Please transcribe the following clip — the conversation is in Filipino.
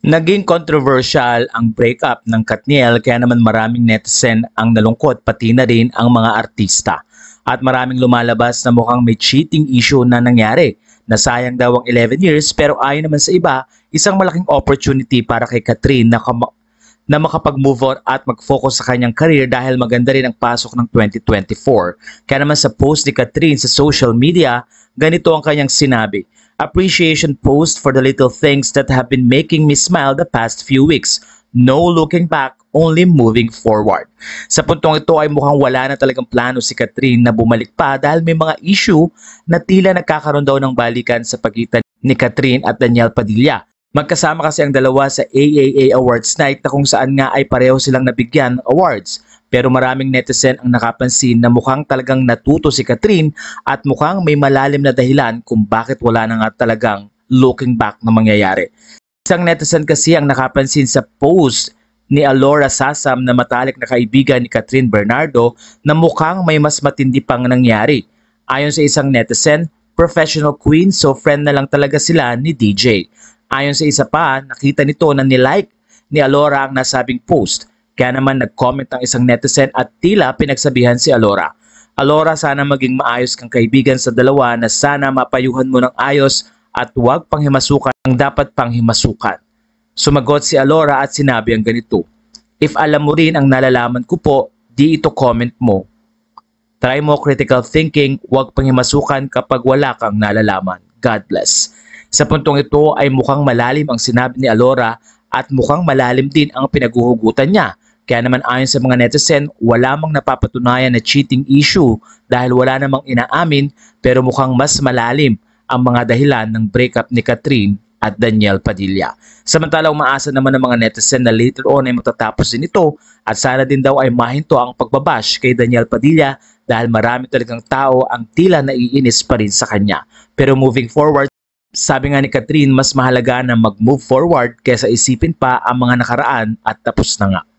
Naging controversial ang breakup ng Katniel kaya naman maraming netizen ang nalungkot pati na rin ang mga artista. At maraming lumalabas na mukhang may cheating issue na nangyari. Nasayang daw ang 11 years pero ayon naman sa iba, isang malaking opportunity para kay Katrin na, na makapag-move on at mag-focus sa kanyang career dahil maganda rin ang pasok ng 2024. Kaya naman sa post ni Katrin sa social media, ganito ang kanyang sinabi appreciation post for the little things that have been making me smile the past few weeks. No looking back, only moving forward. Sa puntong ito ay mukhang wala na talagang plano si Katrin na bumalik pa dahil may mga issue na tila nagkakaroon daw ng balikan sa pagitan ni Katrin at Daniel Padilla. Magkasama kasi ang dalawa sa AAA Awards Night na kung saan nga ay pareho silang nabigyan ng awards. Pero maraming netizen ang nakapansin na mukhang talagang natuto si Katrin at mukhang may malalim na dahilan kung bakit wala na nga talagang looking back na mangyayari. Isang netizen kasi ang nakapansin sa post ni Alora Sasam na matalik na kaibigan ni Katrin Bernardo na mukhang may mas matindi pang nangyari. Ayon sa isang netizen, professional queen so friend na lang talaga sila ni DJ. Ayon sa isa pa, nakita nito na nilike ni Alora ang nasabing post. Kaya naman nag-comment ang isang netizen at tila pinagsabihan si Alora. Alora, sana maging maayos kang kaibigan sa dalawa na sana mapayuhan mo ng ayos at huwag panghimasukan ang dapat panghimasukan. Sumagot si Alora at sinabi ang ganito, If alam mo rin ang nalalaman ko po, di ito comment mo. Try mo critical thinking, huwag panghimasukan kapag wala kang nalalaman. God bless. Sa puntong ito ay mukhang malalim ang sinabi ni Alora at mukhang malalim din ang pinaghuhugutan niya. Kaya naman ayon sa mga netizen, wala mang napapatunayan na cheating issue dahil wala namang inaamin pero mukhang mas malalim ang mga dahilan ng breakup ni Catherine at Daniel Padilla. Samantalang umaasa naman ng mga netizen na later on ay matatapos din ito at sana din daw ay mahinto ang pagbabash kay Daniel Padilla dahil marami talagang tao ang tila naiinis pa rin sa kanya. Pero moving forward, sabi nga ni Catherine, mas mahalaga na mag-move forward kaysa isipin pa ang mga nakaraan at tapos na nga.